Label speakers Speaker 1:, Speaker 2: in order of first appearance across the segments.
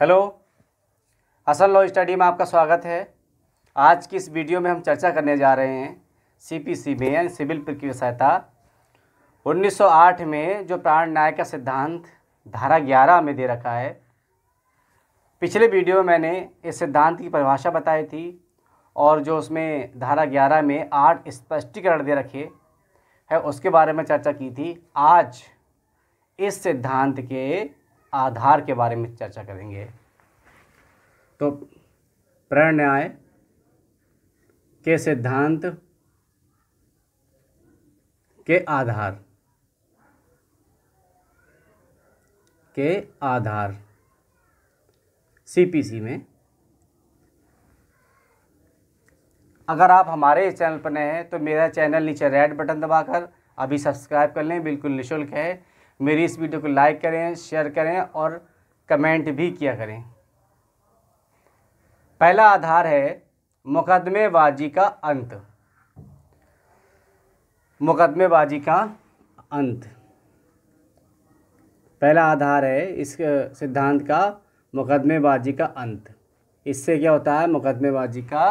Speaker 1: hello असल law study में आपका स्वागत है आज की इस वीडियो में हम चर्चा करने जा रहे हैं सीपीसी में यानी सिविल प्रक्रिया सहायता 1908 में जो प्राण न्याय का सिद्धांत धारा 11 में दे रखा है पिछले वीडियो में मैंने इस सिद्धांत की परिभाषा बताई थी और जो उसमें धारा 11 में आठ स्पष्टीकरण दे रखे है उसके बारे में चर्चा की थी आज इस सिद्धांत के आधार के बारे में चर्चा करेंगे तो प्रणय के सिद्धांत के आधार के आधार सीपीसी में अगर आप हमारे इस चैनल पर नए हैं तो मेरा चैनल नीचे रेड बटन दबाकर अभी सब्सक्राइब कर लें बिल्कुल निःशुल्क है मेरी इस वीडियो को लाइक करें शेयर करें और कमेंट भी किया करें पहला आधार है मुकदमेबाजी का अंत मुकदमेबाजी का अंत पहला आधार है इस सिद्धांत का मुकदमेबाजी का अंत इससे क्या होता है मुकदमेबाजी का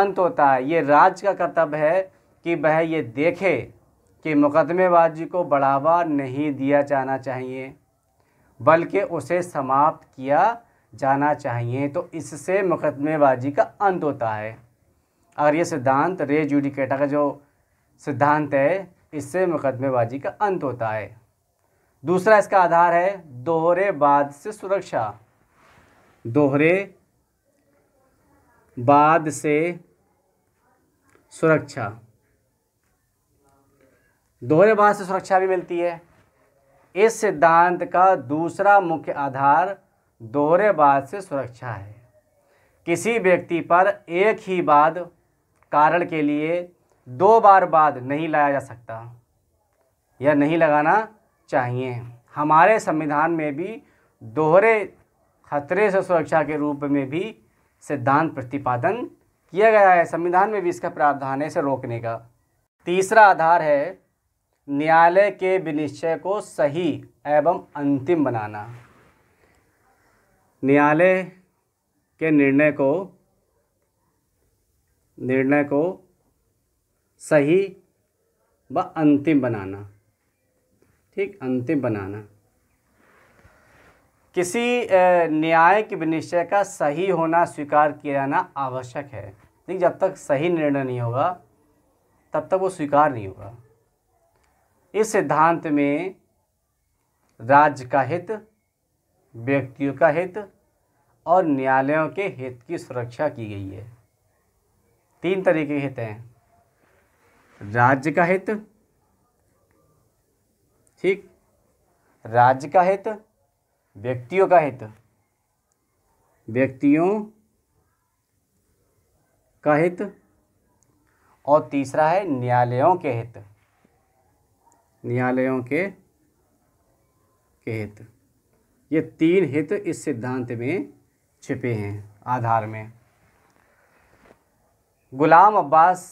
Speaker 1: अंत होता है ये राज्य का कर्तव्य है कि वह ये देखे कि मुकदमेबाजी को बढ़ावा नहीं दिया जाना चाहिए बल्कि उसे समाप्त किया जाना चाहिए तो इससे मुकदमेबाजी का अंत होता है और ये सिद्धांत रे जूडिकेटा का जो सिद्धांत है इससे मुकदमेबाजी का अंत होता है दूसरा इसका आधार है दोहरे बाद से सुरक्षा दोहरे बाद से सुरक्षा दोहरे बांध से सुरक्षा भी मिलती है इस सिद्धांत का दूसरा मुख्य आधार दोहरे बाद से सुरक्षा है किसी व्यक्ति पर एक ही बाद कारण के लिए दो बार बाद नहीं लाया जा सकता या नहीं लगाना चाहिए हमारे संविधान में भी दोहरे खतरे से सुरक्षा के रूप में भी सिद्धांत प्रतिपादन किया गया है संविधान में भी इसका प्रावधान है इसे रोकने का तीसरा आधार है न्यायालय के विनिश्चय को सही एवं अंतिम बनाना न्यायालय के निर्णय को निर्णय को सही व अंतिम बनाना ठीक अंतिम बनाना किसी न्यायिक विनिश्चय का सही होना स्वीकार किया जाना आवश्यक है लेकिन जब तक सही निर्णय नहीं होगा तब तक वो स्वीकार नहीं होगा इस सिद्धांत में राज्य का हित व्यक्तियों का हित और न्यायालयों के हित की सुरक्षा की गई है तीन तरीके के हित हैं राज्य का हित ठीक राज्य का हित व्यक्तियों का हित व्यक्तियों का हित और तीसरा है न्यायालयों के हित न्यायालयों के के हित ये तीन हित इस सिद्धांत में छिपे हैं आधार में गुलाम अब्बास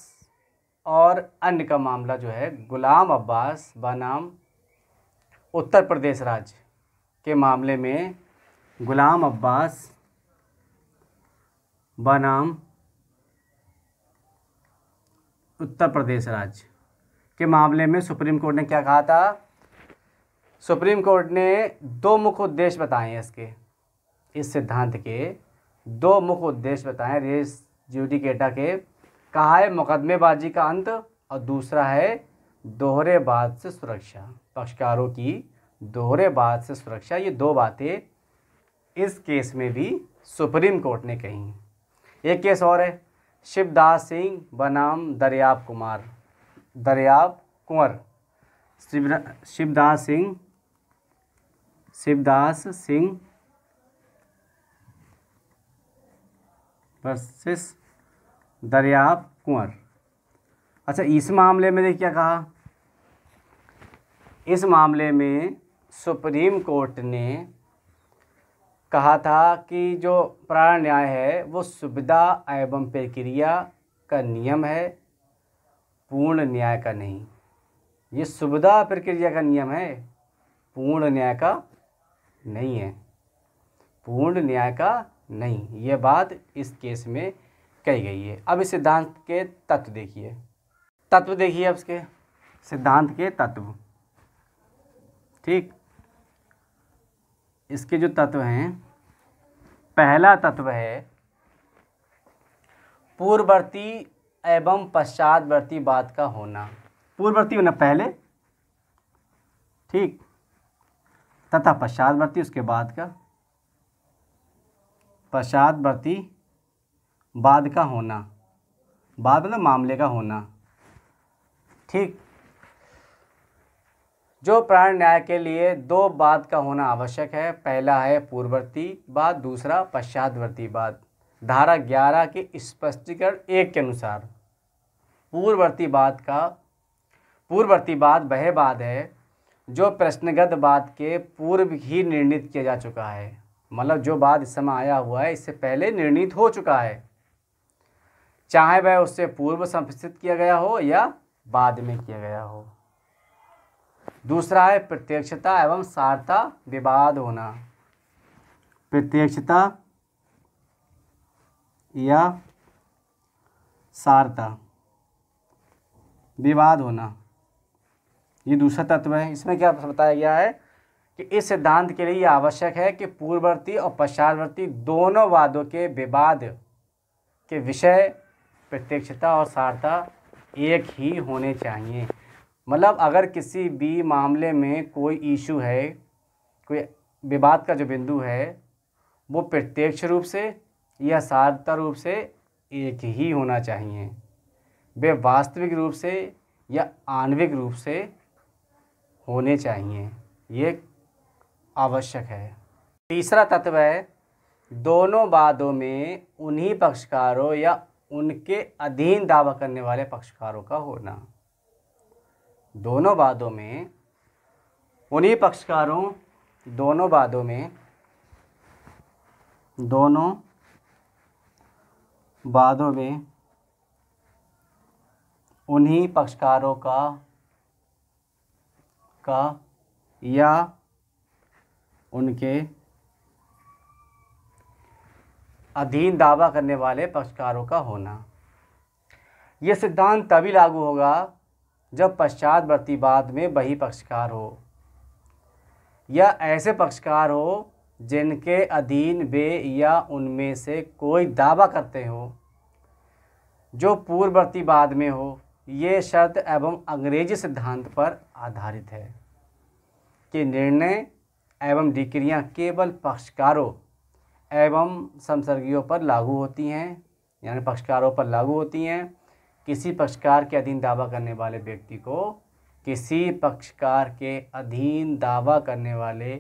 Speaker 1: और अन्य का मामला जो है गुलाम अब्बास बनाम उत्तर प्रदेश राज्य के मामले में गुलाम अब्बास बनाम उत्तर प्रदेश राज्य के मामले में सुप्रीम कोर्ट ने क्या कहा था सुप्रीम कोर्ट ने दो मुख्य उद्देश्य बताए हैं इसके इस सिद्धांत के दो मुख्य उद्देश्य बताए रेस ज्यूडिकेटा के कहा है मुकदमेबाजी का अंत और दूसरा है दोहरे बात से सुरक्षा पक्षकारों की दोहरे बात से सुरक्षा ये दो बातें इस केस में भी सुप्रीम कोर्ट ने कही एक केस और है शिवदास सिंह बनाम दरियाब कुमार दरियाब कुंवर शिवदास सिंह शिवदास सिंह वर्सेस दरियाब कुंवर अच्छा इस मामले में देखिए क्या कहा इस मामले में सुप्रीम कोर्ट ने कहा था कि जो प्राण न्याय है वो सुविधा एवं प्रक्रिया का नियम है पूर्ण न्याय का नहीं ये सुविधा प्रक्रिया का नियम है पूर्ण न्याय का नहीं है पूर्ण न्याय का नहीं ये बात इस केस में कही गई है अब इस सिद्धांत के तत्व देखिए तत्व देखिए अब इसके सिद्धांत के तत्व ठीक इसके जो तत्व हैं पहला तत्व है पूर्ववर्ती एवं पश्चातवर्ती बात का होना पूर्ववर्ती होना पहले ठीक तथा पश्चातवर्ती उसके बाद का पश्चातवर्ती बाद का होना बाद मतलब मामले का होना ठीक जो प्राण न्याय के लिए दो बाद का होना आवश्यक है पहला है पूर्ववर्ती बाद दूसरा पश्चातवर्ती बाद धारा 11 के स्पष्टीकरण एक के अनुसार पूर्ववर्ती बात का पूर्ववर्ती बात वह बात है जो प्रश्नगत बात के पूर्व ही निर्णित किया जा चुका है मतलब जो बात इस समय आया हुआ है इससे पहले निर्णित हो चुका है चाहे वह उससे पूर्व संपस्थित किया गया हो या बाद में किया गया हो दूसरा है प्रत्यक्षता एवं सारता विवाद होना प्रत्यक्षता या सारता विवाद होना ये दूसरा तत्व है इसमें क्या बताया गया है कि इस सिद्धांत के लिए यह आवश्यक है कि पूर्ववर्ती और पश्चातवर्ती दोनों वादों के विवाद के विषय प्रत्यक्षता और सारता एक ही होने चाहिए मतलब अगर किसी भी मामले में कोई इशू है कोई विवाद का जो बिंदु है वो प्रत्यक्ष रूप से यह सार्थता रूप से एक ही होना चाहिए वे वास्तविक रूप से या आणविक रूप से होने चाहिए ये आवश्यक है तीसरा तत्व है दोनों वादों में उन्हीं पक्षकारों या उनके अधीन दावा करने वाले पक्षकारों का होना दोनों वादों में उन्हीं पक्षकारों दोनों वादों में दोनों बादों में उन्हीं पक्षकारों का का या उनके अधीन दावा करने वाले पक्षकारों का होना यह सिद्धांत तभी लागू होगा जब पश्चात बाद में वही पक्षकार हो या ऐसे पक्षकार हो जिनके अधीन वे या उनमें से कोई दावा करते हो जो पूर्ववर्ती बाद में हो ये शर्त एवं अंग्रेजी सिद्धांत पर आधारित है कि निर्णय एवं डिक्रियाँ केवल पक्षकारों एवं संसर्गियों पर लागू होती हैं यानी पक्षकारों पर लागू होती हैं किसी पक्षकार के अधीन दावा करने वाले व्यक्ति को किसी पक्षकार के अधीन दावा करने वाले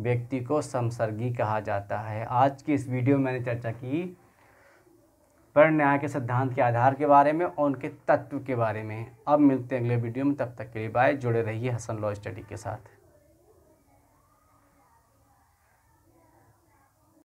Speaker 1: व्यक्ति को समसर्गी कहा जाता है आज की इस वीडियो में मैंने चर्चा की पर न्याय के सिद्धांत के आधार के बारे में और उनके तत्व के बारे में अब मिलते हैं अगले वीडियो में तब तक के लिए बाय जुड़े रहिए हसन लॉ स्टडी के साथ